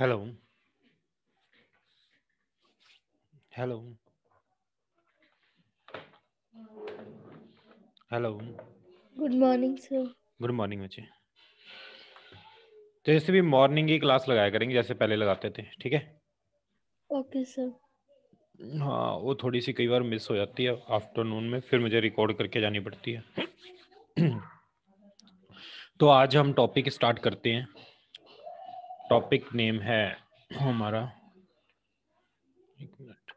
Hello hello hello good morning sir good morning बच्चे तो जैसे भी मॉर्निंग की क्लास लगाया करेंगे जैसे पहले लगाते थे ठीक है ओके सर हाँ वो थोड़ी सी कई बार मिस हो जाती है आफ्टरनून में फिर मुझे रिकॉर्ड करके जानी पड़ती है तो आज हम टॉपिक स्टार्ट करते हैं टॉपिक नेम है हमारा एक मिनट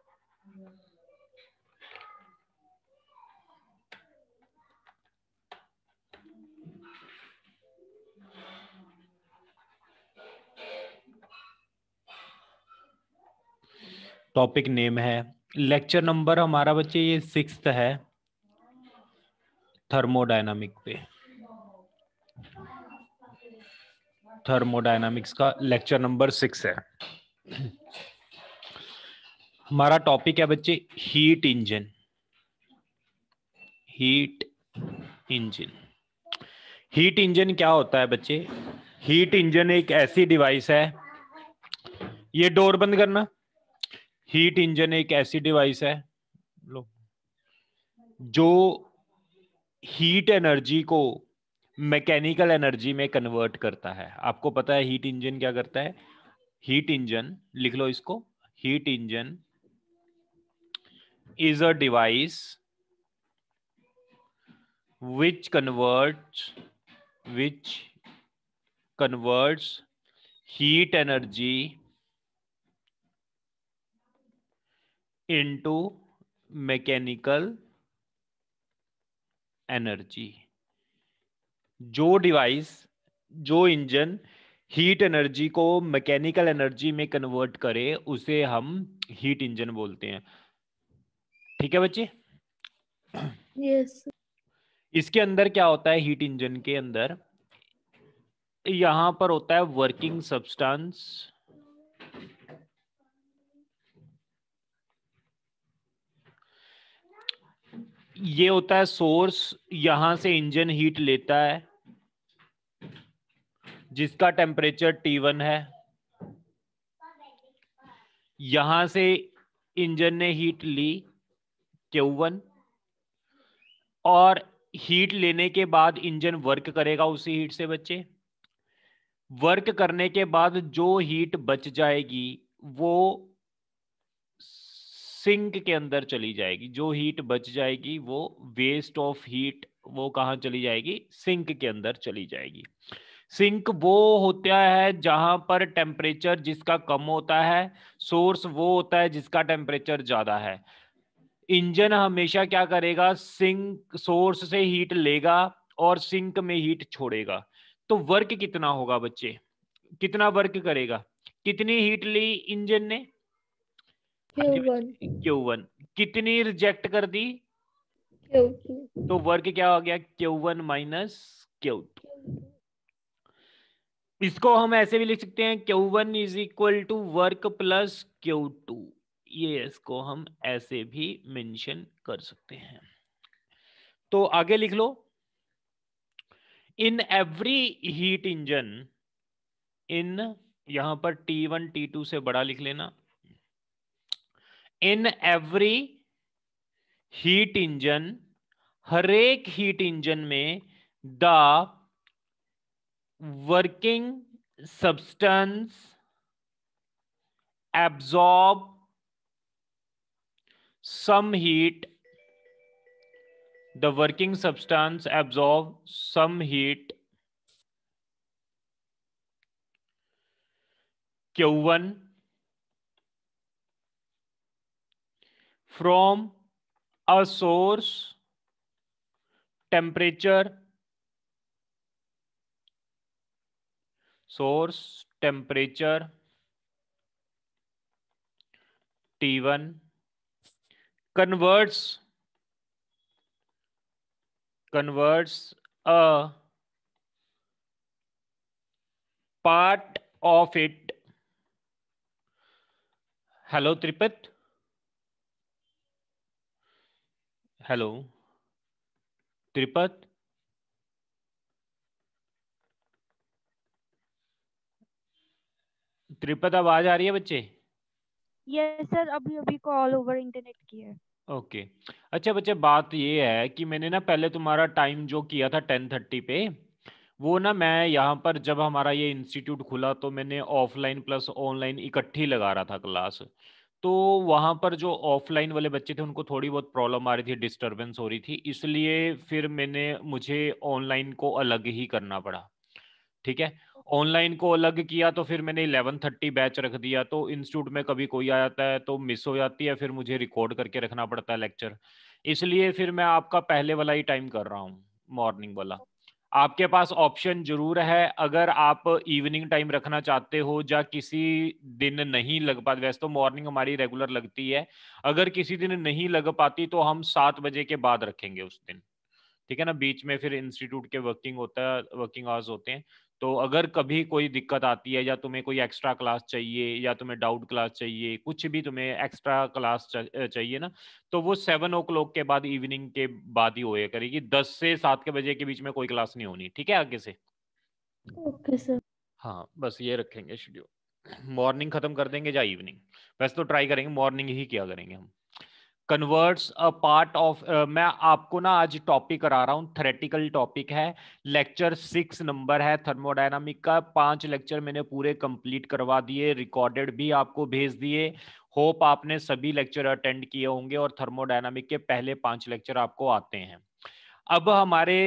टॉपिक नेम है लेक्चर नंबर हमारा बच्चे ये सिक्स है थर्मोडायनामिक पे थर्मोडाइनामिक्स का लेक्चर नंबर सिक्स है हमारा टॉपिक है बच्चे heat engine heat engine heat engine क्या होता है बच्चे हीट इंजन एक ऐसी डिवाइस है ये डोर बंद करना हीट इंजन एक ऐसी डिवाइस है लो जो हीट एनर्जी को मैकेनिकल एनर्जी में कन्वर्ट करता है आपको पता है हीट इंजन क्या करता है हीट इंजन लिख लो इसको heat engine is a device which convert which converts heat energy into mechanical energy जो डिवाइस जो इंजन हीट एनर्जी को मैकेनिकल एनर्जी में कन्वर्ट करे उसे हम हीट इंजन बोलते हैं ठीक है बच्चे yes. इसके अंदर क्या होता है हीट इंजन के अंदर यहां पर होता है वर्किंग सब्सटेंस ये होता है सोर्स यहां से इंजन हीट लेता है जिसका टेम्परेचर T1 है यहां से इंजन ने हीट ली Q1 और हीट लेने के बाद इंजन वर्क करेगा उसी हीट से बच्चे वर्क करने के बाद जो हीट बच जाएगी वो सिंक के अंदर चली जाएगी जो हीट बच जाएगी वो वेस्ट ऑफ हीट वो कहा चली जाएगी सिंक के अंदर चली जाएगी सिंक वो होता है जहां पर टेम्परेचर जिसका कम होता है सोर्स वो होता है जिसका टेम्परेचर ज्यादा है इंजन हमेशा क्या करेगा सिंक सोर्स से हीट लेगा और सिंक में हीट छोड़ेगा तो वर्क कितना होगा बच्चे कितना वर्क करेगा कितनी हीट ली इंजन ने क्यू हाँ वन कितनी रिजेक्ट कर दी तो वर्क क्या हो गया Q one minus Q two इसको हम ऐसे भी लिख सकते हैं Q one is equal to work plus Q two ये इसको हम ऐसे भी मेंशन कर सकते हैं तो आगे लिख लो in every heat engine in यहां पर टी वन टी टू से बड़ा लिख लेना इन एवरी हीट इंजन हरेक हीट इंजन में the working substance absorb some heat the working substance absorb some heat q1 from a source temperature source temperature T1 converts converts a part of it hello tripat hello tripat Tripat आवाज आ रही है बच्चे yes yes, sir अभी अभी call over internet की है okay okay. अच्छा बच्चे बात ये है कि मैंने ना पहले तुम्हारा टाइम जो किया था टेन थर्टी पे वो ना मैं यहाँ पर जब हमारा ये इंस्टीट्यूट खुला तो मैंने ऑफलाइन प्लस ऑनलाइन इकट्ठी लगा रहा था क्लास तो वहाँ पर जो ऑफलाइन वाले बच्चे थे उनको थोड़ी बहुत प्रॉब्लम आ रही थी डिस्टरबेंस हो रही थी इसलिए फिर मैंने मुझे ऑनलाइन को अलग ही करना पड़ा ठीक है ऑनलाइन को अलग किया तो फिर मैंने इलेवन थर्टी बैच रख दिया तो इंस्टीट्यूट में कभी कोई आ जाता है तो मिस हो जाती है फिर मुझे रिकॉर्ड करके रखना पड़ता है लेक्चर इसलिए फिर मैं आपका पहले वाला ही टाइम कर रहा हूँ मॉर्निंग वाला आपके पास ऑप्शन जरूर है अगर आप इवनिंग टाइम रखना चाहते हो या किसी दिन नहीं लग पाते वैसे तो मॉर्निंग हमारी रेगुलर लगती है अगर किसी दिन नहीं लग पाती तो हम सात बजे के बाद रखेंगे उस दिन ठीक है ना बीच में फिर इंस्टीट्यूट के वर्किंग होता है वर्किंग आवर्स होते हैं तो अगर कभी कोई दिक्कत आती है या तुम्हें कोई एक्स्ट्रा क्लास चाहिए या तुम्हें डाउट क्लास चाहिए कुछ भी तुम्हें एक्स्ट्रा क्लास चाहिए ना तो वो सेवन ओ क्लॉक के बाद इवनिंग के बाद ही होया करेगी दस से सात के बजे के बीच में कोई क्लास नहीं होनी ठीक है आगे से ओके सर हाँ बस ये रखेंगे शेड्यूल मॉर्निंग खत्म कर देंगे या इवनिंग वैसे तो ट्राई करेंगे मॉर्निंग ही किया करेंगे हम कन्वर्ट्स अ पार्ट ऑफ मैं आपको ना आज टॉपिक करा रहा हूँ थ्रेटिकल टॉपिक है लेक्चर सिक्स नंबर है थर्मोडायनामिक का पांच लेक्चर मैंने पूरे कंप्लीट करवा दिए रिकॉर्डेड भी आपको भेज दिए होप आपने सभी लेक्चर अटेंड किए होंगे और थर्मोडायनामिक के पहले पांच लेक्चर आपको आते हैं अब हमारे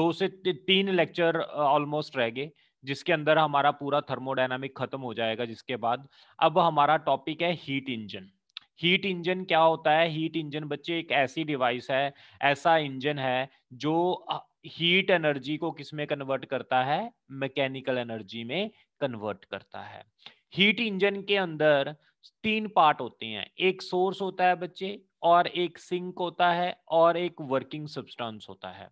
दो से तीन लेक्चर ऑलमोस्ट रह गए जिसके अंदर हमारा पूरा थर्मोडायनामिक खत्म हो जाएगा जिसके बाद अब हमारा टॉपिक है हीट इंजन हीट इंजन क्या होता है हीट इंजन बच्चे एक ऐसी डिवाइस है ऐसा इंजन है जो हीट एनर्जी को किस में कन्वर्ट करता है मैकेनिकल एनर्जी में कन्वर्ट करता है हीट इंजन के अंदर तीन पार्ट होते हैं एक सोर्स होता है बच्चे और एक सिंक होता है और एक वर्किंग सब्सटेंस होता है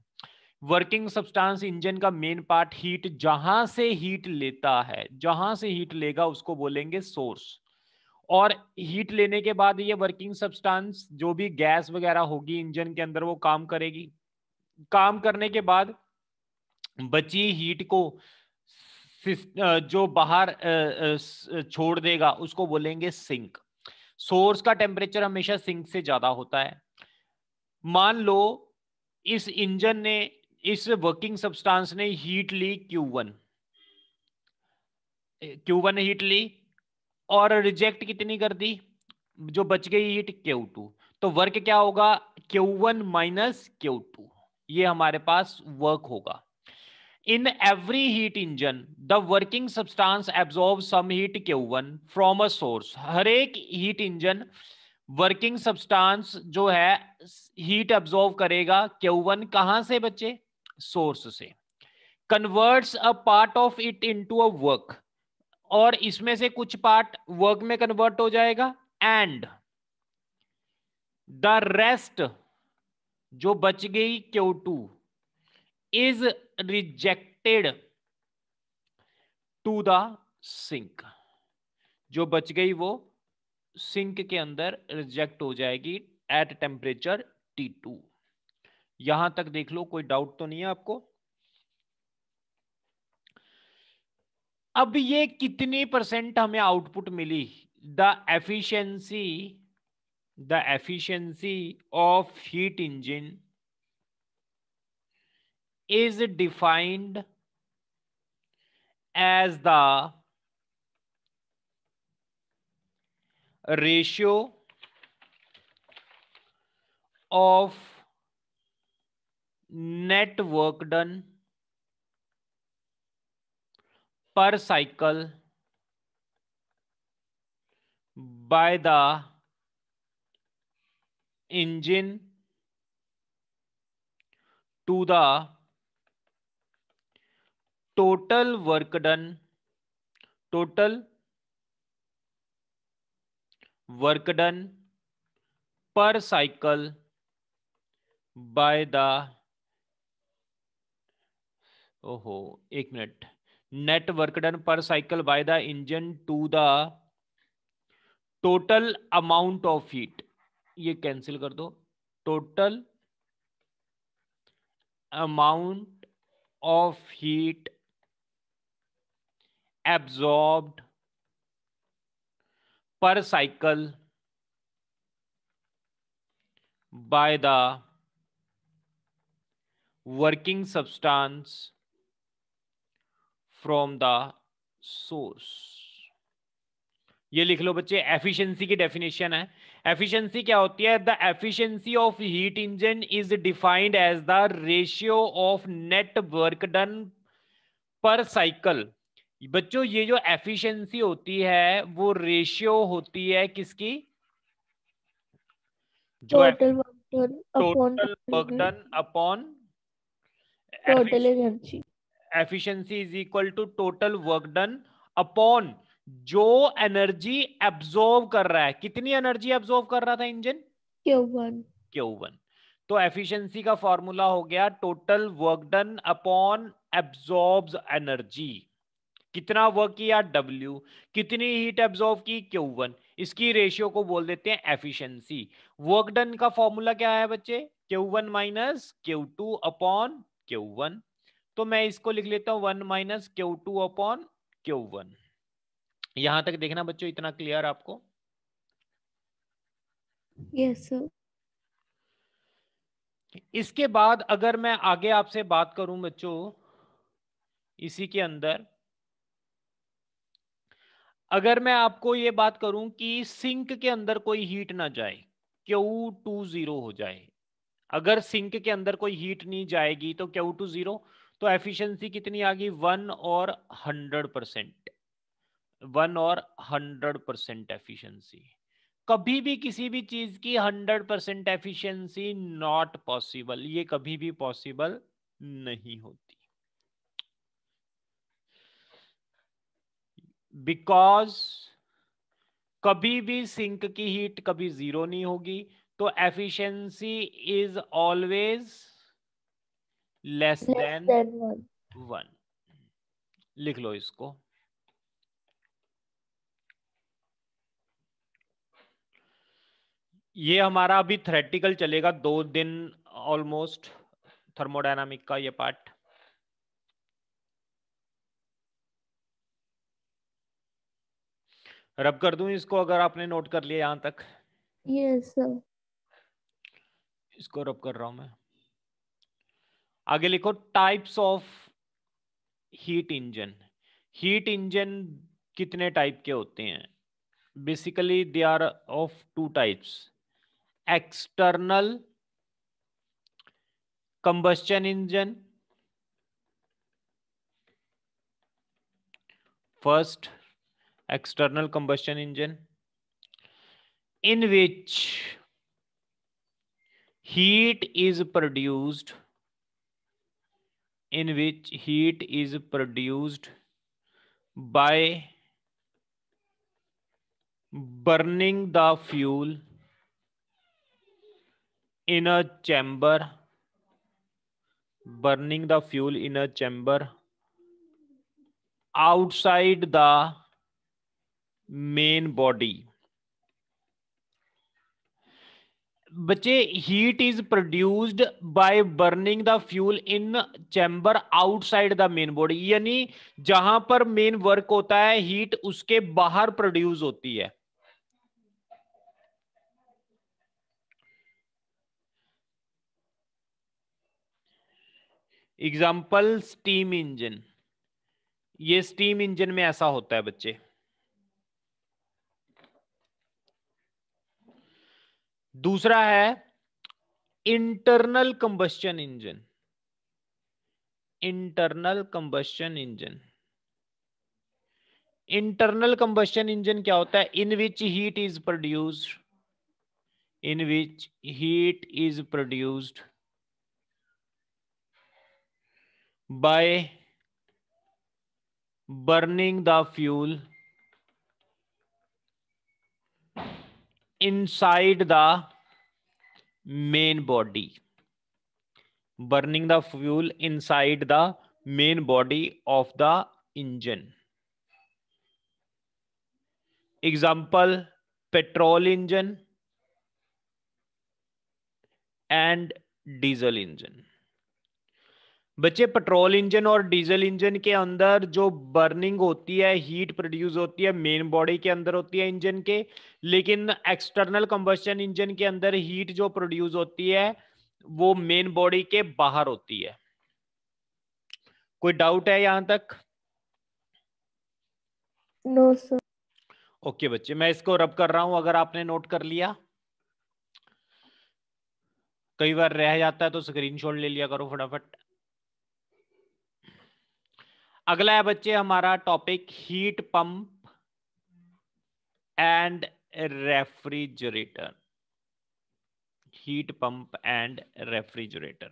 वर्किंग सब्सटेंस इंजन का मेन पार्ट हीट जहां से हीट लेता है जहां से हीट लेगा उसको बोलेंगे सोर्स और हीट लेने के बाद ये वर्किंग सब्सटेंस जो भी गैस वगैरह होगी इंजन के अंदर वो काम करेगी काम करने के बाद बची हीट को जो बाहर छोड़ देगा उसको बोलेंगे सिंक सोर्स का टेम्परेचर हमेशा सिंक से ज्यादा होता है मान लो इस इंजन ने इस वर्किंग सब्सटेंस ने हीट ली Q1 Q1 ने हीट ली और रिजेक्ट कितनी कर दी जो बच गई हीट के तो वर्क क्या होगा Q1 वन माइनस क्यू ये हमारे पास वर्क होगा in every heat engine the working substance absorb some heat Q one from a source हर एक हीट इंजन वर्किंग सब्सटेंस जो है हीट एब्सॉर्ब करेगा क्यू वन कहां से बच्चे सोर्स से converts a part of it into a work और इसमें से कुछ पार्ट वर्ग में कन्वर्ट हो जाएगा एंड द रेस्ट जो बच गई Q two is rejected to the sink जो बच गई वो सिंक के अंदर रिजेक्ट हो जाएगी एट टेम्परेचर टी टू यहां तक देख लो कोई डाउट तो नहीं है आपको अब ये कितनी परसेंट हमें आउटपुट मिली the efficiency the efficiency of heat engine is defined as the ratio of net work done per cycle by the engine to the total work done total work done per cycle by the ओहो एक minute net work done per cycle by the engine to the total amount of heat ये cancel कर दो total amount of heat absorbed per cycle by the working substance from the source ये लिख लो बच्चे efficiency की definition है efficiency क्या होती है the efficiency of heat engine is defined as the ratio of net work done per cycle बच्चों ये जो एफिशिएंसी होती है वो रेशियो होती है किसकी जो total work done upon total energy efficiency is equal to total work done upon जो एनर्जी एब्जॉर्व कर रहा है कितनी एनर्जी एब्जॉर्व कर रहा था engine Q one Q one तो एफिशिएंसी का फॉर्मूला हो गया total work done upon absorb energy कितना वर्क किया W कितनी हीट एब्जॉर्व की Q1 इसकी रेशियो को बोल देते हैं एफिशिएंसी वर्क डन का फॉर्मूला क्या है बच्चे Q1 one minus Q upon Q तो मैं इसको लिख लेता हूं one minus Q two upon Q one यहां तक देखना बच्चों इतना क्लियर आपको yes, इसके बाद अगर मैं आगे आपसे बात करूं बच्चों इसी के अंदर अगर मैं आपको ये बात करूं कि सिंक के अंदर कोई हीट ना जाए क्यू टू जीरो हो जाए अगर सिंक के अंदर कोई हीट नहीं जाएगी तो क्यू टू जीरो तो एफिशिएंसी कितनी आ गई वन और हंड्रेड परसेंट वन और हंड्रेड परसेंट एफिशिएंसी कभी भी किसी भी चीज की hundred percent efficiency not possible ये कभी भी पॉसिबल नहीं होती बिकॉज कभी भी सिंक की हीट कभी जीरो नहीं होगी तो efficiency is always less than one लिख लो इसको ये हमारा अभी थ्रेटिकल चलेगा दो दिन ऑलमोस्ट थर्मोडायनामिक का ये पार्ट रब कर दूं इसको अगर आपने नोट कर लिया यहां तक यस yes, सर इसको रब कर रहा हूं मैं आगे लिखो types of heat engine heat engine कितने टाइप के होते हैं basically they are of two types external combustion engine first external combustion engine in which heat is produced in which heat is produced by burning the fuel in a chamber burning the fuel in a chamber outside the main body बच्चे heat is produced by burning the fuel in chamber outside the main body यानी जहां पर main work होता है heat उसके बाहर produce होती है एग्जाम्पल स्टीम इंजन ये स्टीम इंजन में ऐसा होता है बच्चे दूसरा है internal combustion engine internal combustion engine internal combustion engine क्या होता है in which heat is produced in which heat is produced by burning the fuel inside the main body burning the fuel inside the main body of the engine example petrol engine and diesel engine बच्चे petrol engine और diesel engine के अंदर जो burning होती है heat produce होती है main body के अंदर होती है इंजन के लेकिन एक्सटर्नल कंबस्टन इंजन के अंदर हीट जो प्रोड्यूस होती है वो मेन बॉडी के बाहर होती है कोई डाउट है यहां तक नो सर ओके बच्चे मैं इसको रब कर रहा हूं अगर आपने नोट कर लिया कई बार रह जाता है तो स्क्रीनशॉट ले लिया करो फटाफट अगला है बच्चे हमारा topic heat pump and refrigerator heat pump and refrigerator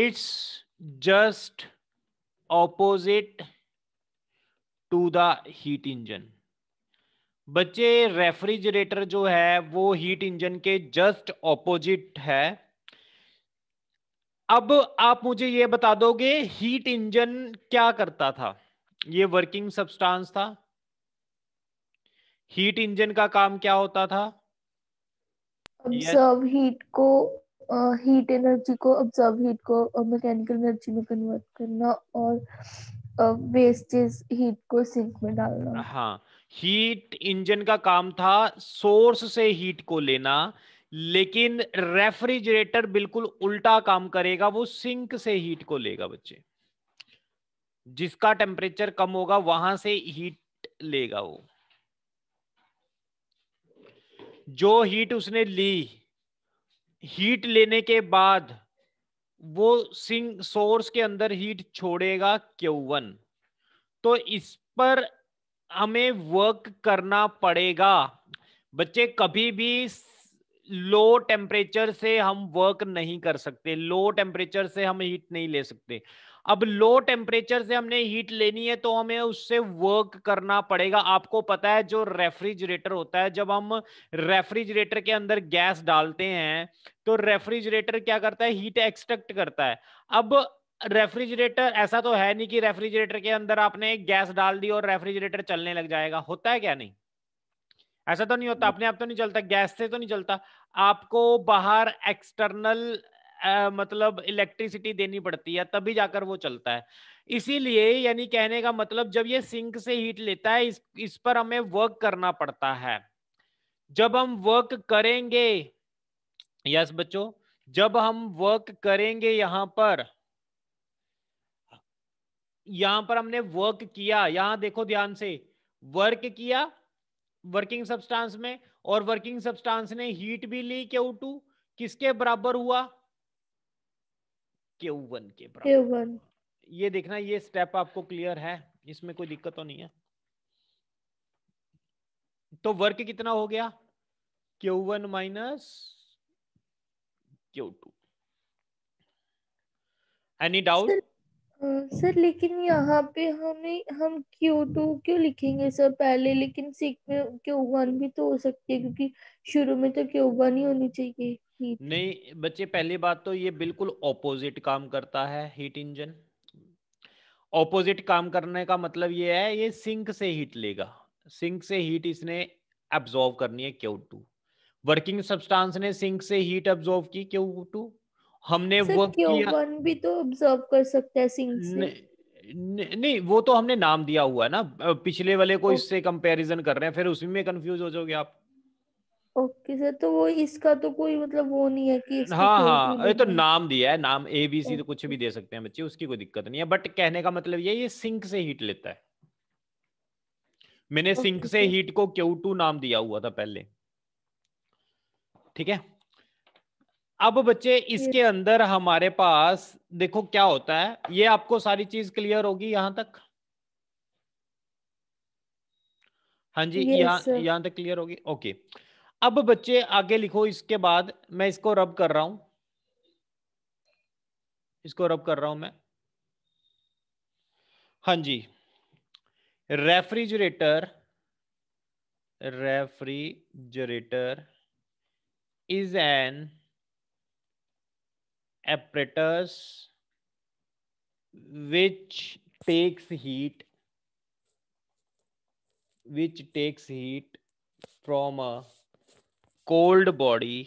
it's just opposite to the heat engine बच्चे रेफ्रिजरेटर जो है वो हीट इंजन के जस्ट ऑपोजिट है अब आप मुझे ये बता दोगे हीट इंजन क्या करता था ये वर्किंग सब्सटेंस था हीट इंजन का काम क्या होता था ऑब्जर्व हीट को हीट एनर्जी को ऑब्जर्व हीट को मैकेनिकल एनर्जी में कन्वर्ट करना और वेस्टेज हीट को सिंक में डालना हाँ हीट इंजन का काम था सोर्स से हीट को लेना लेकिन रेफ्रिजरेटर बिल्कुल उल्टा काम करेगा वो सिंक से हीट को लेगा बच्चे जिसका टेम्परेचर कम होगा वहां से हीट लेगा वो जो हीट उसने ली हीट लेने के बाद वो सिंक सोर्स के अंदर हीट छोड़ेगा क्यूवन तो इस पर हमें वर्क करना पड़ेगा बच्चे कभी भी लो टेम्परेचर से हम वर्क नहीं कर सकते लो टेम्परेचर से हम हीट नहीं ले सकते अब लो टेम्परेचर से हमने हीट लेनी है तो हमें उससे वर्क करना पड़ेगा आपको पता है जो रेफ्रिजरेटर होता है जब हम रेफ्रिजरेटर के अंदर गैस डालते हैं तो रेफ्रिजरेटर क्या करता है हीट एक्सट्रक्ट करता है अब रेफ्रिजरेटर ऐसा तो है नहीं कि रेफ्रिजरेटर के अंदर आपने गैस डाल दी और रेफ्रिजरेटर चलने लग जाएगा होता है क्या नहीं ऐसा तो नहीं होता हम्म। अपने आप तो नहीं चलता गैस से तो नहीं चलता आपको बाहर एक्सटर्नल मतलब इलेक्ट्रिसिटी देनी पड़ती है तभी जाकर वो चलता है इसीलिए यानी कहने का मतलब जब ये सिंक से हीट लेता है इस, इस पर हमें वर्क करना पड़ता है जब हम वर्क करेंगे यस बच्चों जब हम वर्क करेंगे यहां पर यहां पर हमने वर्क किया यहां देखो ध्यान से वर्क किया वर्किंग सब्सटेंस में और वर्किंग सब्सटेंस ने हीट भी ली क्यू टू किसके बराबर हुआ क्यू वन के बराबर ये देखना ये स्टेप आपको क्लियर है इसमें कोई दिक्कत तो नहीं है तो वर्क कितना हो गया Q one minus Q two any doubt sir लेकिन यहाँ पे हमें हम क्यू टू तो क्यों लिखेंगे सर पहले लेकिन सीख में क्यू वन भी तो हो सकती है क्योंकि शुरू में तो क्यू वन ही होनी चाहिए नहीं बच्चे पहली बात तो ये बिल्कुल ऑपोजिट काम करता है हीट इंजन ऑपोजिट काम करने का मतलब ये है ये सिंक से हीट लेगा सिंक से हीट इसने एब्जॉर्व करनी है क्यू टू वर्किंग सब्सटेंस ने सिंक से हीट एब्जॉर्व की क्यू टू हमने वो किया भी तो ऑब्जर्व कर सकता है सिंह से नहीं वो तो हमने नाम दिया हुआ है ना पिछले वाले को इससे कंपैरिजन कर रहे हैं फिर उसी में कंफ्यूज हो जाओगे आप ओके सर तो वो इसका तो कोई मतलब वो नहीं है कि हाँ हाँ ये तो नाम दिया है नाम ए बी सी तो कुछ भी दे सकते हैं बच्चे उसकी कोई दिक्कत नहीं है बट कहने का मतलब ये ये सिंक से हीट लेता है मैंने सिंक से हीट को क्यू टू नाम दिया हुआ था पहले ठीक है अब बच्चे इसके अंदर हमारे पास देखो क्या होता है ये आपको सारी चीज क्लियर होगी यहां तक हाँ जी यहाँ यहाँ तक क्लियर होगी ओके अब बच्चे आगे लिखो इसके बाद मैं इसको रब कर रहा हूं इसको रब कर रहा हूं मैं हाँ जी refrigerator refrigerator is an apparatus which takes heat which takes heat from a cold body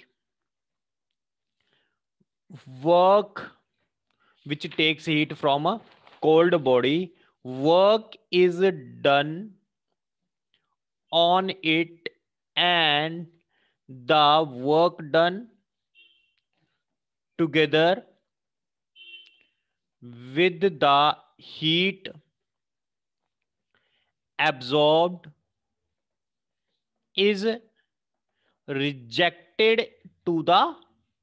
work which takes heat from a cold body work is done on it and the work done together with the heat absorbed is rejected to the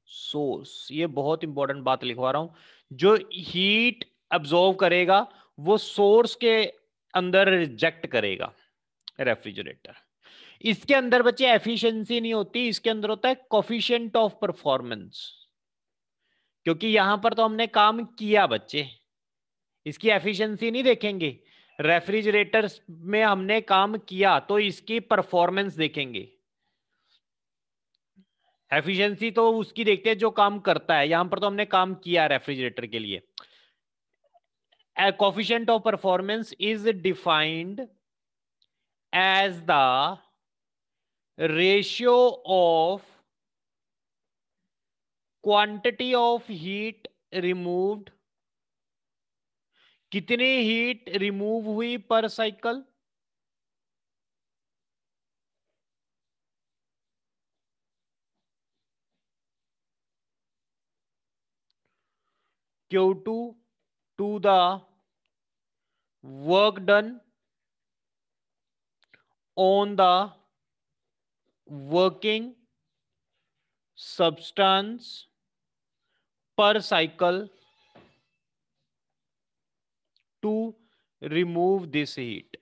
source ये बहुत important बात लिखवा रहा हूं जो heat absorb करेगा वो source के अंदर रिजेक्ट करेगा रेफ्रिजरेटर इसके अंदर बच्चे एफिशिएंसी नहीं होती इसके अंदर होता है कॉफिशियंट ऑफ परफॉर्मेंस क्योंकि यहां पर तो हमने काम किया बच्चे इसकी एफिशिएंसी नहीं देखेंगे रेफ्रिजरेटर में हमने काम किया तो इसकी परफॉर्मेंस देखेंगे एफिशिएंसी तो उसकी देखते हैं जो काम करता है यहां पर तो हमने काम किया रेफ्रिजरेटर के लिए coefficient of performance is defined as the ratio of quantity of heat removed कितनी हीट रिमूव हुई per cycle Q2 to the work done on the working substance per cycle to remove this heat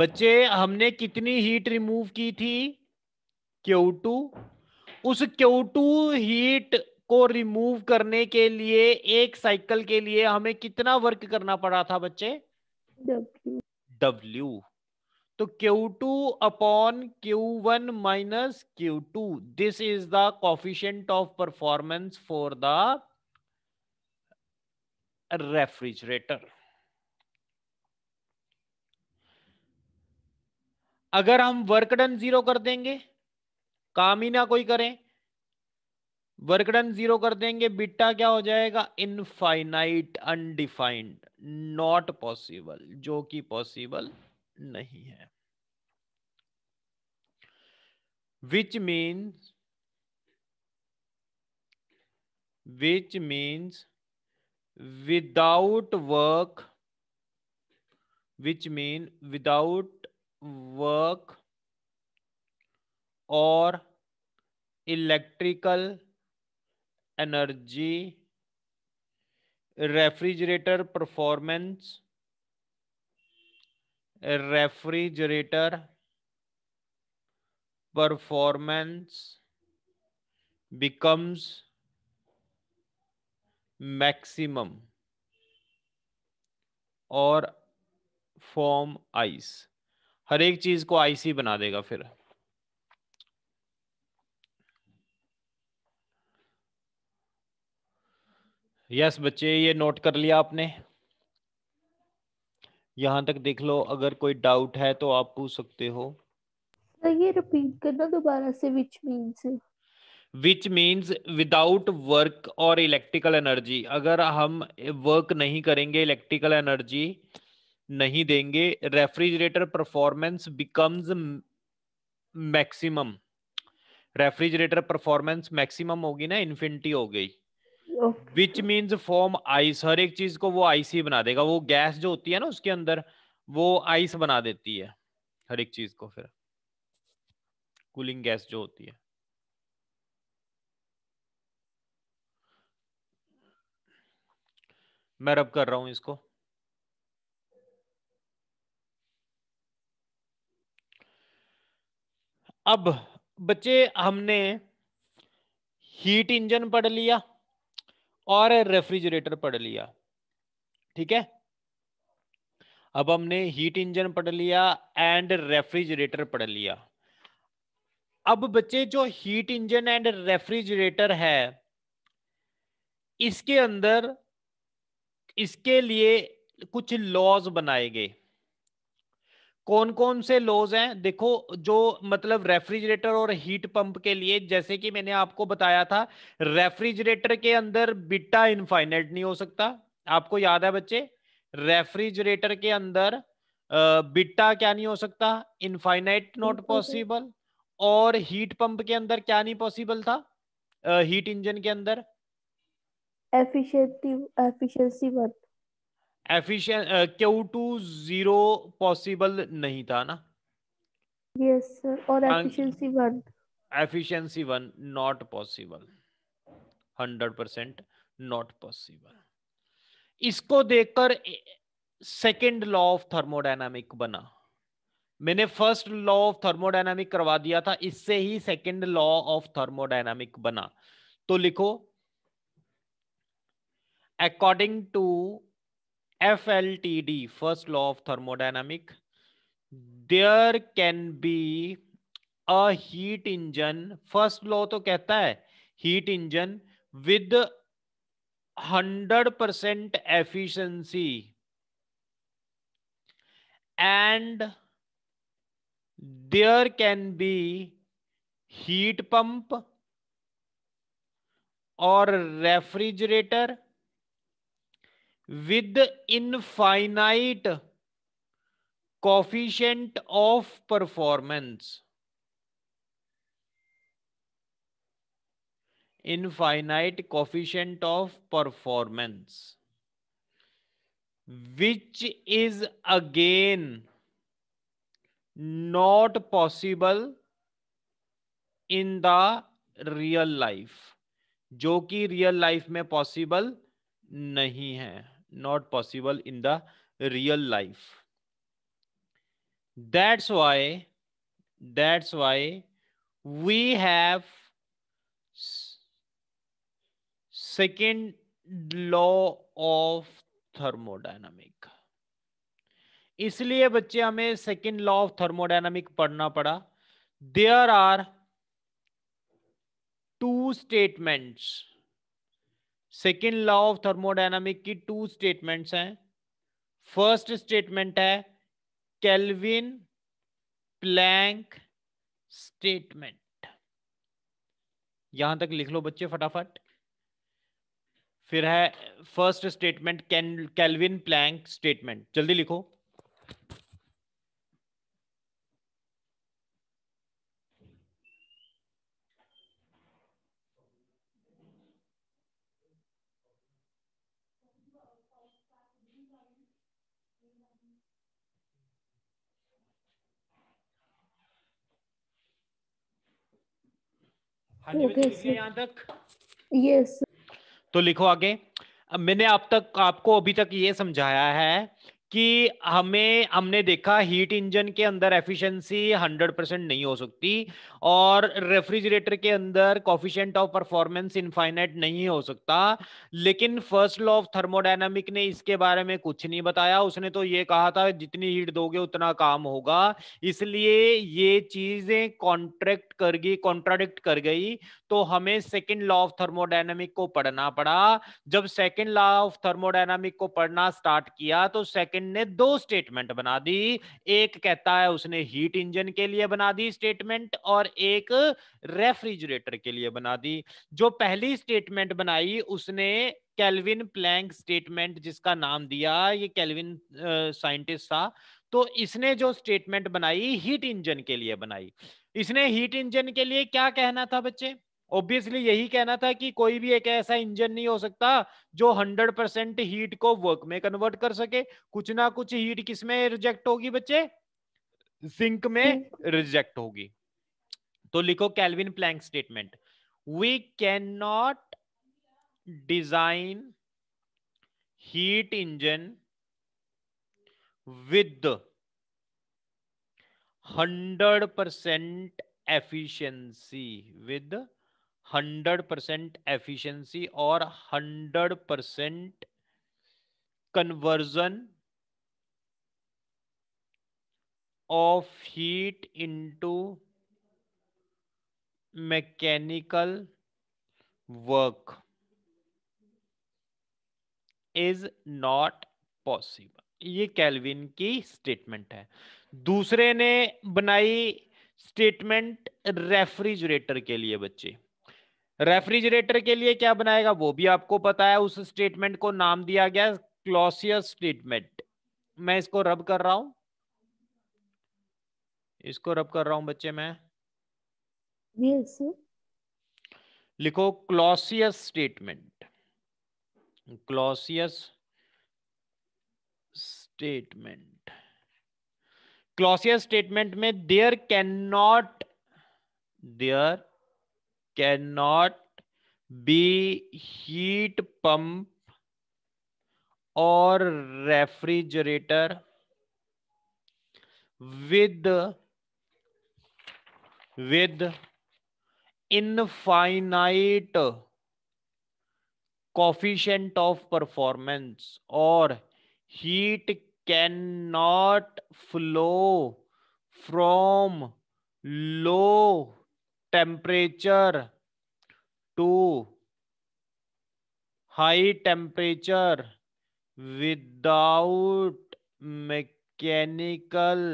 बच्चे हमने कितनी heat remove की थी Q2 उस Q2 heat को remove करने के लिए एक साइकिल के लिए हमें कितना वर्क करना पड़ा था बच्चे W W तो Q2 upon Q one minus Q two this is the coefficient of performance for the refrigerator अगर हम वर्क डन जीरो कर देंगे काम ही ना कोई करें वर्क डन जीरो कर देंगे बिट्टा क्या हो जाएगा इनफाइनाइट अनडिफाइंड नॉट पॉसिबल जो कि पॉसिबल नहीं है which means which means without work which mean without work और electrical energy refrigerator performance refrigerator performance becomes maximum और फॉर्म आइस हर एक चीज को ही बना देगा फिर यस yes, बच्चे ये नोट कर लिया आपने यहाँ तक देख लो अगर कोई डाउट है तो आप पूछ सकते हो ये रिपीट करना दोबारा से which means which means without work और इलेक्ट्रिकल एनर्जी अगर हम वर्क नहीं करेंगे इलेक्ट्रिकल एनर्जी नहीं देंगे refrigerator performance becomes maximum refrigerator performance maximum होगी ना इन्फिनिटी हो गई विच मीन्स फॉर्म आइस हर एक चीज को वो आइस ही बना देगा वो गैस जो होती है ना उसके अंदर वो आइस बना देती है हर एक चीज को फिर कूलिंग गैस जो होती है मैं रब कर रहा हूं इसको अब बच्चे हमने हीट इंजन पढ़ लिया और रेफ्रिजरेटर पढ़ लिया ठीक है अब हमने हीट इंजन पढ़ लिया एंड रेफ्रिजरेटर पढ़ लिया अब बच्चे जो हीट इंजन एंड रेफ्रिजरेटर है इसके अंदर इसके लिए कुछ लॉज बनाए गए कौन कौन से लॉज हैं देखो जो मतलब रेफ्रिजरेटर और हीट पंप के लिए जैसे कि मैंने आपको बताया था रेफ्रिजरेटर के अंदर बिट्टा इनफाइनाइट नहीं हो सकता आपको याद है बच्चे रेफ्रिजरेटर के अंदर बिट्टा क्या नहीं हो सकता इनफाइनाइट नॉट पॉसिबल और हीट पंप के अंदर क्या नहीं पॉसिबल था हीट इंजन के अंदर efficiency efficiency work efficient Q two zero possible नहीं था ना यस सर और efficiency one efficiency one not possible hundred percent not possible इसको देखकर सेकेंड लॉ ऑफ थर्मोडायनामिक बना मैंने फर्स्ट लॉ ऑफ थर्मोडायनामिक करवा दिया था इससे ही सेकेंड लॉ ऑफ थर्मोडायनामिक बना तो लिखो according to F L T D first law of thermodynamic there can be a heat engine first law तो कहता है heat engine with hundred percent efficiency and there can be heat pump और refrigerator with infinite coefficient of performance infinite coefficient of performance which is again not possible in the real life जो कि real life में possible नहीं है not possible in the real life that's why that's why we have second law of thermodynamic इसलिए बच्चे हमें second law of thermodynamic पढ़ना पड़ा there are two statements second law of thermodynamic की two statements हैं first statement है Kelvin Planck statement यहां तक लिख लो बच्चे फटाफट फिर है first statement can Kelvin Planck statement जल्दी लिखो हाँ जी यहाँ तक यस तो लिखो आगे मैंने अब तक आपको अभी तक ये समझाया है कि हमें हमने देखा हीट इंजन के अंदर एफिशिएंसी 100 परसेंट नहीं हो सकती और रेफ्रिजरेटर के अंदर कॉफिशेंट ऑफ परफॉर्मेंस इनफाइनाइट नहीं हो सकता लेकिन फर्स्ट लॉ ऑफ थर्मोडायनामिक ने इसके बारे में कुछ नहीं बताया उसने तो ये कहा था जितनी हीट दोगे उतना काम होगा इसलिए ये चीजें कॉन्ट्रैक्ट कर गई कॉन्ट्राडिक्ट कर गई तो हमें सेकेंड लॉ ऑफ थर्मोडाइनमिक को पढ़ना पड़ा जब सेकेंड लॉ ऑफ थर्मोडाइनमिक को पढ़ना स्टार्ट किया तो सेकेंड ने दो स्टेटमेंट बना दी एक कहता है उसने हीट इंजन के लिए बना दी स्टेटमेंट और एक रेफ्रिजरेटर के लिए बना दी जो पहली स्टेटमेंट बनाई उसने कैलविन प्लैंक स्टेटमेंट जिसका नाम दिया ये कैलविन साइंटिस्ट था तो इसने जो स्टेटमेंट बनाई हीट इंजन के लिए बनाई इसने हीट इंजन के लिए क्या कहना था बच्चे ऑब्वियसली यही कहना था कि कोई भी एक ऐसा इंजन नहीं हो सकता जो 100 परसेंट हीट को वर्क में कन्वर्ट कर सके कुछ ना कुछ हीट किसमें रिजेक्ट होगी बच्चे जिंक में रिजेक्ट होगी तो लिखो Kelvin Planck statement we can not design heat engine with hundred percent efficiency with hundred percent efficiency और hundred percent conversion of heat into mechanical work is not possible ये Kelvin की स्टेटमेंट है दूसरे ने बनाई स्टेटमेंट रेफ्रिजरेटर के लिए बच्चे रेफ्रिजरेटर के लिए क्या बनाएगा वो भी आपको पता है उस स्टेटमेंट को नाम दिया गया क्लॉसियस स्टेटमेंट मैं इसको रब कर रहा हूं इसको रब कर रहा हूं बच्चे मैं yes. लिखो Clausius statement Clausius statement Clausius statement में there can not there can not be heat pump और refrigerator with with infinite coefficient of performance और heat can not flow from low temperature to high temperature without mechanical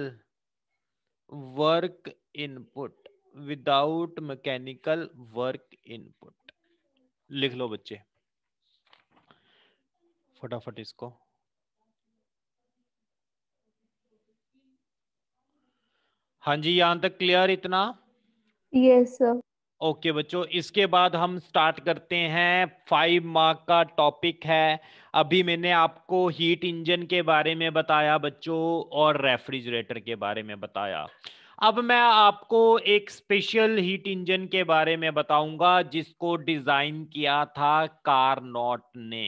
work input without mechanical work input लिख लो बच्चे फटाफट इसको हाँ जी यहाँ तक क्लियर इतना यस सर ओके बच्चों इसके बाद हम स्टार्ट करते हैं फाइव मार्क का टॉपिक है अभी मैंने आपको हीट इंजन के बारे में बताया बच्चों और रेफ्रिजरेटर के बारे में बताया अब मैं आपको एक स्पेशल हीट इंजन के बारे में बताऊंगा जिसको डिजाइन किया था कारनॉट ने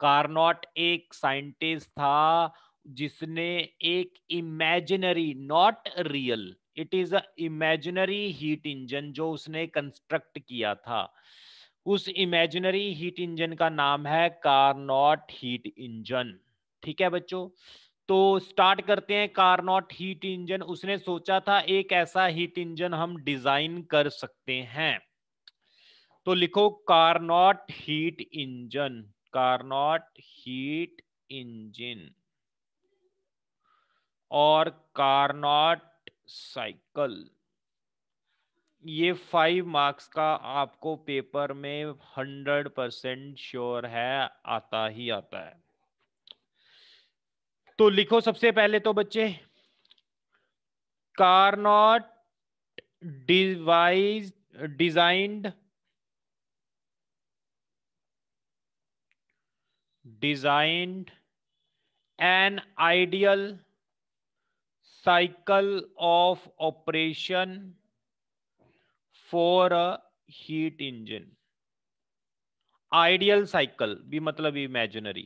कारनॉट एक साइंटिस्ट था जिसने एक imaginary not real it is a imaginary heat engine जो उसने कंस्ट्रक्ट किया था उस इमेजिनरी हीट इंजन का नाम है कारनॉट हीट इंजन ठीक है बच्चों तो स्टार्ट करते हैं कारनॉट हीट इंजन उसने सोचा था एक ऐसा हीट इंजन हम डिजाइन कर सकते हैं तो लिखो Carnot heat engine Carnot heat engine और कारनॉट साइकिल ये फाइव मार्क्स का आपको पेपर में हंड्रेड परसेंट श्योर है आता ही आता है तो लिखो सबसे पहले तो बच्चे Carnot device designed designed an ideal cycle of operation for a heat engine ideal cycle भी मतलब imaginary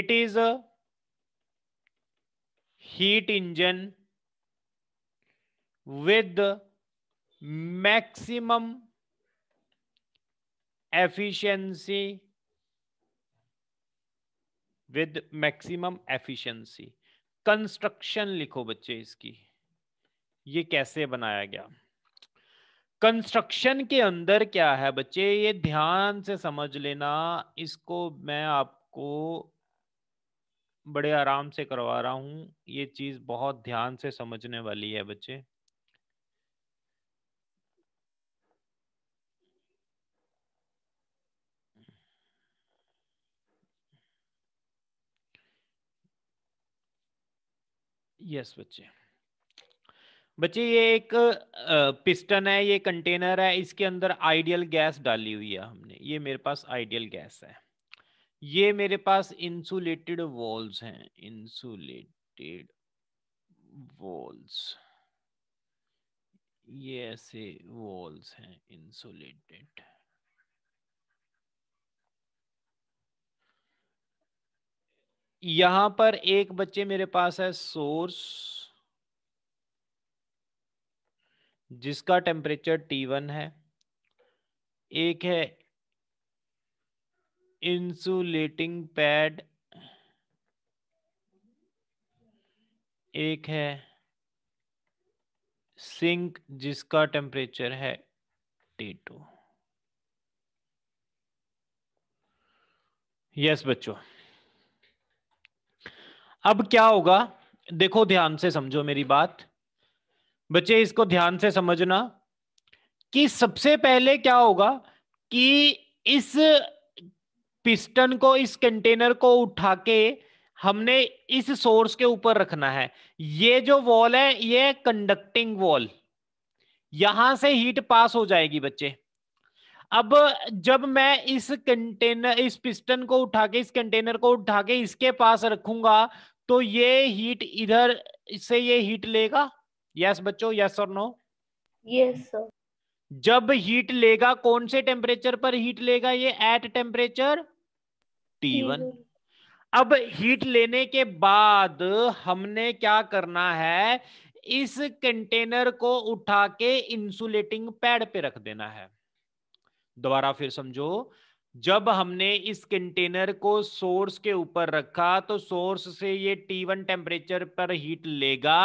it is a heat engine with maximum efficiency with maximum efficiency construction लिखो बच्चे इसकी ये कैसे बनाया गया कंस्ट्रक्शन के अंदर क्या है बच्चे ये ध्यान से समझ लेना इसको मैं आपको बड़े आराम से करवा रहा हूं ये चीज बहुत ध्यान से समझने वाली है बच्चे यस बच्चे बच्चे ये एक पिस्टन है ये कंटेनर है इसके अंदर आइडियल गैस डाली हुई है हमने ये मेरे पास आइडियल गैस है ये मेरे पास इंसुलेटेड वॉल्स हैं इंसुलेटेड वॉल्स ये ऐसे वॉल्स हैं इंसुलेटेड यहां पर एक बच्चे मेरे पास है सोर्स जिसका टेम्परेचर टी वन है एक है इंसुलेटिंग पैड एक है सिंक जिसका टेम्परेचर है टी टू यस बच्चों अब क्या होगा देखो ध्यान से समझो मेरी बात बच्चे इसको ध्यान से समझना कि सबसे पहले क्या होगा कि इस पिस्टन को इस कंटेनर को उठा के हमने इस सोर्स के ऊपर रखना है ये जो वॉल है ये कंडक्टिंग वॉल यहां से हीट पास हो जाएगी बच्चे अब जब मैं इस कंटेनर इस पिस्टन को उठा के इस कंटेनर को उठा के इसके पास रखूंगा तो ये हीट इधर से ये हीट लेगा यस बच्चो बच्चों यस और नो यस जब हीट लेगा कौन से टेम्परेचर पर हीट लेगा ये एट टेम्परेचर टी वन अब हीट लेने के बाद हमने क्या करना है इस कंटेनर को उठा के इंसुलेटिंग पैड पे रख देना है दोबारा फिर समझो जब हमने इस कंटेनर को सोर्स के ऊपर रखा तो सोर्स से ये T1 वन टेम्परेचर पर हीट लेगा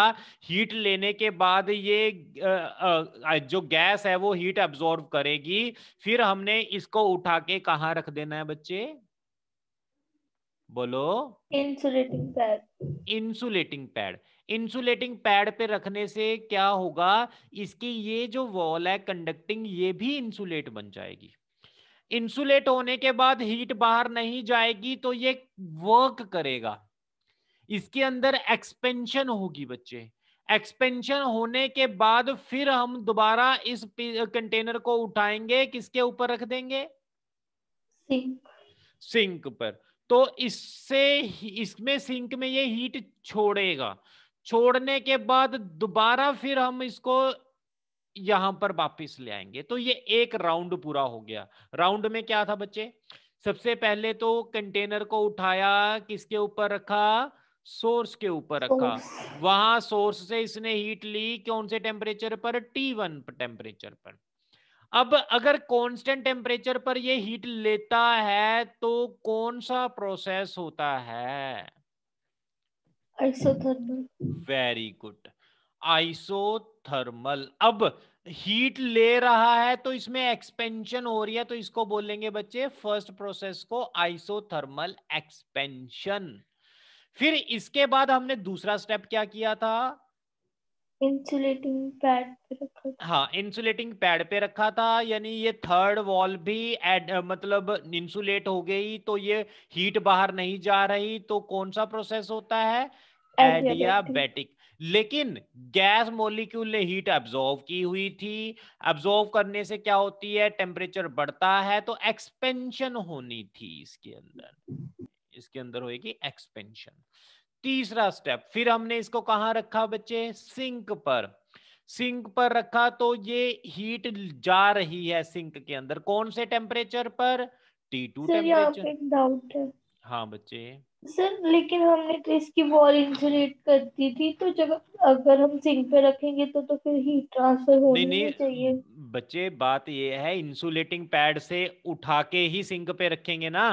हीट लेने के बाद ये जो गैस है वो हीट एब्जॉर्ब करेगी फिर हमने इसको उठा के कहा रख देना है बच्चे बोलो insulating pad insulating pad insulating pad पे रखने से क्या होगा इसकी ये जो वॉल है कंडक्टिंग ये भी इंसुलेट बन जाएगी इंसुलेट होने के बाद हीट बाहर नहीं जाएगी तो ये वर्क करेगा इसके अंदर एक्सपेंशन होगी बच्चे एक्सपेंशन होने के बाद फिर हम दोबारा इस कंटेनर को उठाएंगे किसके ऊपर रख देंगे सिंक सिंक पर तो इससे इसमें सिंक में ये हीट छोड़ेगा छोड़ने के बाद दोबारा फिर हम इसको यहां पर वापस ले आएंगे तो ये एक राउंड पूरा हो गया राउंड में क्या था बच्चे सबसे पहले तो कंटेनर को उठाया किसके ऊपर रखा सोर्स के ऊपर रखा वहां सोर्स से इसने हीट ली कौन से टेम्परेचर पर टी वन टेम्परेचर पर अब अगर कांस्टेंट टेम्परेचर पर ये हीट लेता है तो कौन सा प्रोसेस होता है आइसोथर्मल वेरी गुड आइसोथर्मल अब हीट ले रहा है तो इसमें एक्सपेंशन हो रही है तो इसको बोलेंगे बच्चे फर्स्ट प्रोसेस को आइसोथर्मल एक्सपेंशन फिर इसके बाद हमने दूसरा स्टेप क्या किया था इंसुलेटिंग पैड पे रखा हाँ इंसुलेटिंग पैड पे रखा था यानी ये थर्ड वॉल भी एड मतलब इंसुलेट हो गई तो ये हीट बाहर नहीं जा रही तो कौन सा प्रोसेस होता है एडियाबैटिक oh, लेकिन गैस मॉलिक्यूल ने हीट एब्जॉर्व की हुई थी एब्जॉर्व करने से क्या होती है टेम्परेचर बढ़ता है तो एक्सपेंशन होनी थी इसके अंदर इसके अंदर होगी एक्सपेंशन तीसरा स्टेप फिर हमने इसको कहा रखा बच्चे सिंक पर सिंक पर रखा तो ये हीट जा रही है सिंक के अंदर कौन से टेम्परेचर पर टी टू टेम्परेचर हाँ बच्चे सर लेकिन हमने तो इसकी वॉल इंसुलेट कर दी थी तो जब अगर हम सिंक पे रखेंगे तो तो फिर हीट ट्रांसफर होनी नहीं, नहीं चाहिए बच्चे बात ये है इंसुलेटिंग पैड से उठा के ही सिंक पे रखेंगे ना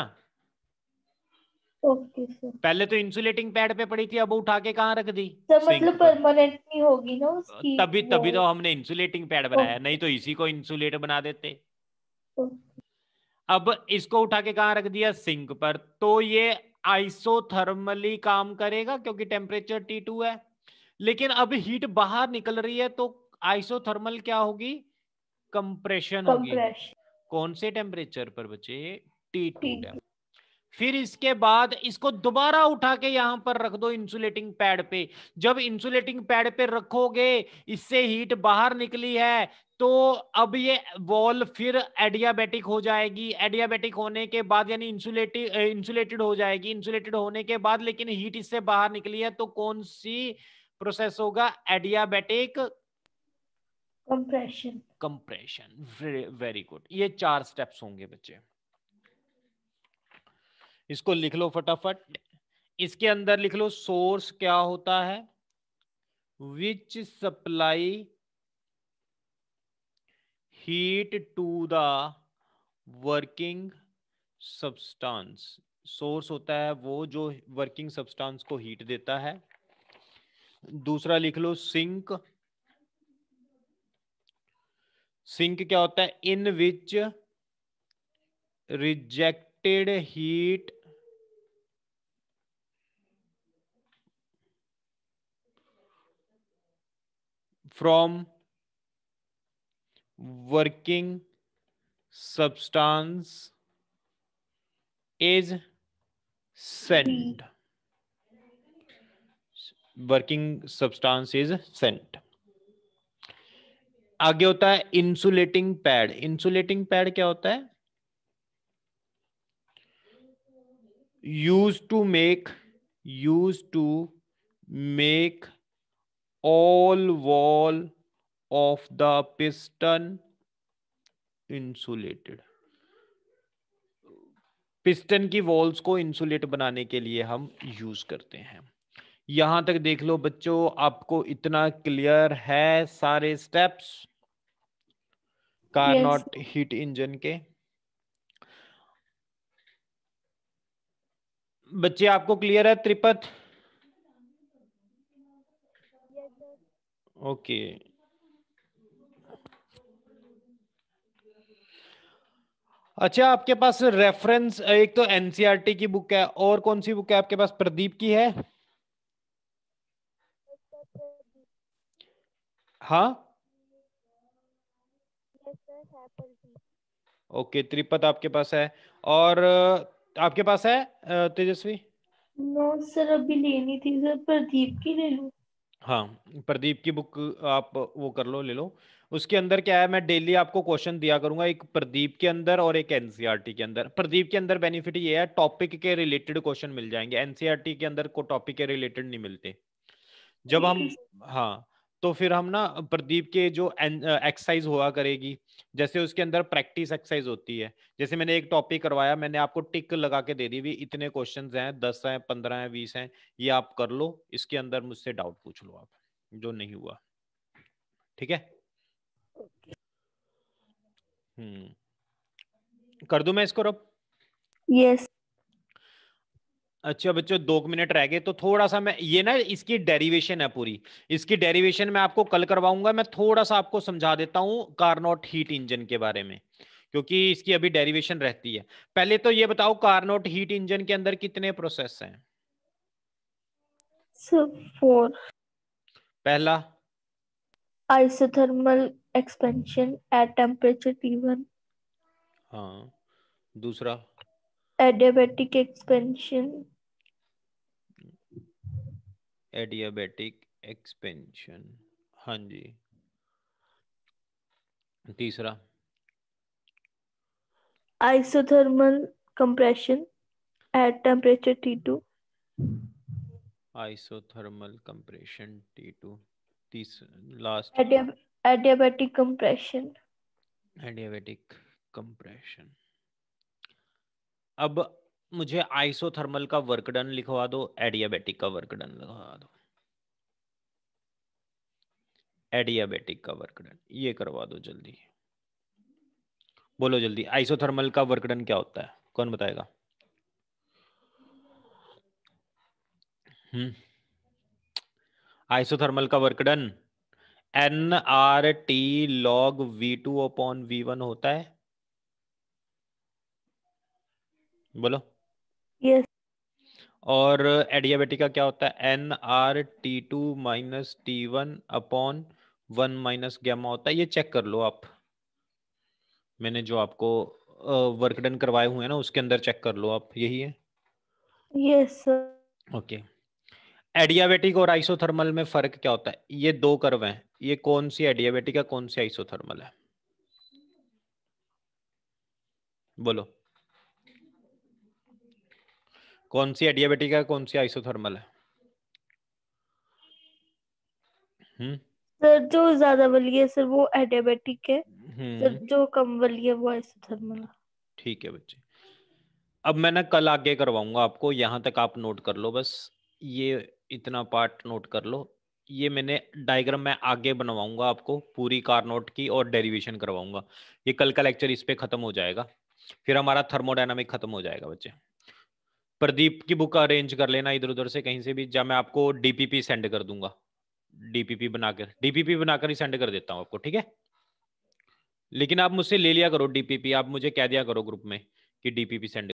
ओके सर पहले तो इंसुलेटिंग पैड पे पड़ी थी अब उठा के कहाँ रख दी सर मतलब परमानेंट नहीं होगी ना उसकी तभी तभी तो हमने इंसुलेटिंग पैड बनाया नहीं तो इसी को इंसुलेट बना देते अब इसको उठा के कहाँ रख दिया सिंक पर तो ये आइसोथर्मली काम करेगा क्योंकि टेम्परेचर टी टू है लेकिन अब हीट बाहर निकल रही है तो आइसोथर्मल क्या होगी कंप्रेशन होगी कौन से टेम्परेचर पर बचे टी टू फिर इसके बाद इसको दोबारा उठा के यहां पर रख दो इंसुलेटिंग पैड पे जब इंसुलेटिंग पैड पे रखोगे इससे हीट बाहर निकली है तो अब ये वॉल फिर एडियाबेटिक हो जाएगी एडियाबेटिक होने के बाद यानी इंसुलेटिव इंसुलेटेड हो जाएगी इंसुलेटेड होने के बाद लेकिन हीट इससे बाहर निकली है तो कौन सी प्रोसेस होगा adiabatic compression compression very good ये चार स्टेप्स होंगे बच्चे इसको लिख लो फटाफट इसके अंदर लिख लो सोर्स क्या होता है which supply heat to the working substance source होता है वो जो वर्किंग सबस्टांस को हीट देता है दूसरा लिख लो सिंक सिंक क्या होता है in which rejected heat from working substance is sent working substance is sent आगे होता है इंसुलेटिंग पैड इंसुलेटिंग पैड क्या होता है use to make use to make all wall of the piston insulated piston की वॉल्स को insulate बनाने के लिए हम यूज करते हैं यहां तक देख लो बच्चों आपको इतना क्लियर है सारे steps Carnot heat engine के बच्चे आपको क्लियर है त्रिपथ ओके okay. अच्छा आपके पास रेफरेंस एक तो एनसीईआरटी e की बुक है और कौन सी बुक है आपके पास प्रदीप की है हाँ ओके त्रिपत आपके पास है और आपके पास है तेजस्वी नो सर अभी लेनी थी सर प्रदीप की ले लो हाँ प्रदीप की बुक आप वो कर लो ले लो उसके अंदर क्या है मैं डेली आपको क्वेश्चन दिया करूंगा एक प्रदीप के अंदर और एक एनसीईआरटी e के अंदर प्रदीप के अंदर बेनिफिट ये है टॉपिक के रिलेटेड क्वेश्चन मिल जाएंगे एनसीईआरटी e के अंदर को टॉपिक के रिलेटेड नहीं मिलते जब हम हाँ तो फिर हम ना प्रदीप के जो एक्सरसाइज हुआ करेगी जैसे उसके अंदर प्रैक्टिस एक्सरसाइज होती है जैसे मैंने एक टॉपिक करवाया मैंने आपको टिक लगा के दे दी भी इतने क्वेश्चन हैं दस हैं पंद्रह हैं बीस हैं ये आप कर लो इसके अंदर मुझसे डाउट पूछ लो आप जो नहीं हुआ ठीक है हम्म कर दू मैं इसको रब यस अच्छा बच्चों दो मिनट रह गए तो थोड़ा सा मैं ये ना इसकी डेरिवेशन है पूरी इसकी डेरिवेशन मैं आपको कल करवाऊंगा मैं थोड़ा सा आपको समझा देता हूँ कार्नोट हीट इंजन के बारे में क्योंकि इसकी अभी डेरिवेशन रहती है पहले तो ये बताओ कार्नोट हीट इंजन के अंदर कितने प्रोसेस हैं फोर पहला isothermal expansion at temperature T one हाँ दूसरा एडियाबेटिक एक्सपेंशन एडियाबेटिक एक्सपेंशन हाँ जी तीसरा isothermal compression at temperature T two isothermal compression T two तीस last adiabatic compression adiabatic compression अब मुझे आइसोथर्मल का वर्क डन लिखवा दो एडियाबेटिक का वर्क डन लिखवा दो एडियाबेटिक का वर्क डन ये करवा दो जल्दी बोलो जल्दी आइसोथर्मल का वर्क डन क्या होता है कौन बताएगा हम्म आइसोथर्मल का work done N R T log V two upon V one होता है बोलो yes. और एडियाबेटिक का क्या होता है N R T two minus T one upon one minus gamma होता है ये चेक कर लो आप मैंने जो आपको वर्क डन करवाए हुए हैं ना उसके अंदर चेक कर लो आप यही है yes sir okay okay. Adiabatic और आइसोथर्मल में फर्क क्या होता है ये दो कर्व हैं ये कौन सी एडियाबेटिक है कौन सी आइसोथर्मल है बोलो कौन सी एडियाबेटिक है कौन सी आइसोथर्मल है हम्म सर जो ज्यादा वाली है सर वो एडियाबेटिक है सर हम्म। जो कम वाली है वो आइसोथर्मल है ठीक है बच्चे अब मैं ना कल आगे करवाऊंगा आपको यहाँ तक आप नोट कर लो बस ये इतना पार्ट नोट कर लो ये मैंने डायग्राम मैं आगे बनवाऊंगा आपको पूरी कार नोट की और डेरिवेशन करवाऊंगा ये कल का लेक्चर इस पे खत्म हो जाएगा फिर हमारा थर्मोडाइनमिक खत्म हो जाएगा बच्चे प्रदीप की बुक अरेंज कर लेना इधर उधर से कहीं से भी जब मैं आपको डीपीपी सेंड कर दूंगा डीपीपी बनाकर डीपीपी बनाकर ही सेंड कर देता हूँ आपको ठीक है लेकिन आप मुझसे ले लिया करो डीपीपी आप मुझे कह दिया करो ग्रुप में कि डीपीपी सेंड